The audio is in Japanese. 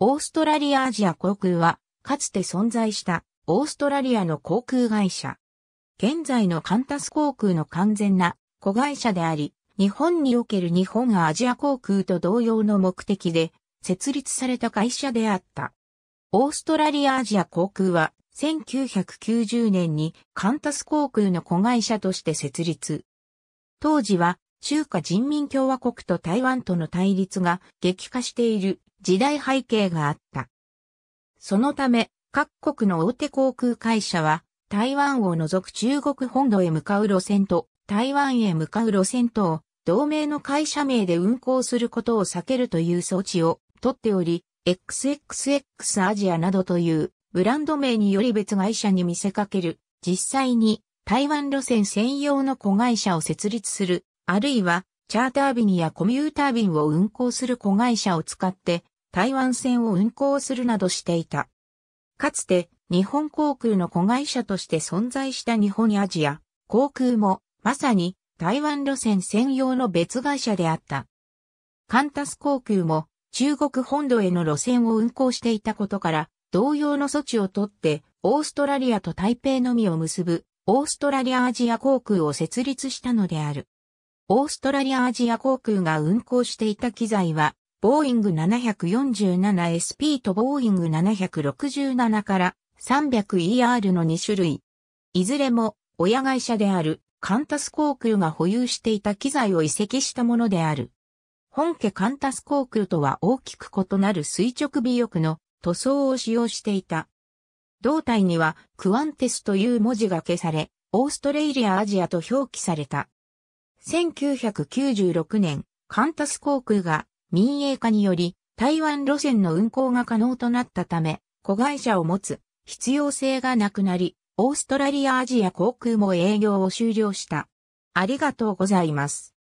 オーストラリアアジア航空は、かつて存在したオーストラリアの航空会社。現在のカンタス航空の完全な子会社であり、日本における日本アジア航空と同様の目的で設立された会社であった。オーストラリアアジア航空は1990年にカンタス航空の子会社として設立。当時は中華人民共和国と台湾との対立が激化している時代背景があった。そのため、各国の大手航空会社は、台湾を除く中国本土へ向かう路線と、台湾へ向かう路線とを、同盟の会社名で運航することを避けるという措置を取っており、XXX アジアなどというブランド名により別会社に見せかける、実際に台湾路線専用の子会社を設立する、あるいはチャーター便やコミューター便を運航する子会社を使って台湾線を運航するなどしていた。かつて日本航空の子会社として存在した日本アジア航空もまさに台湾路線専用の別会社であった。カンタス航空も中国本土への路線を運航していたことから同様の措置をとってオーストラリアと台北のみを結ぶオーストラリアアジア航空を設立したのである。オーストラリアアジア航空が運航していた機材は、ボーイング 747SP とボーイング767から 300ER の2種類。いずれも親会社であるカンタス航空が保有していた機材を移籍したものである。本家カンタス航空とは大きく異なる垂直尾翼の塗装を使用していた。胴体にはクアンテスという文字が消され、オーストレイリアアジアと表記された。1996年、カンタス航空が民営化により台湾路線の運航が可能となったため、子会社を持つ必要性がなくなり、オーストラリアアジア航空も営業を終了した。ありがとうございます。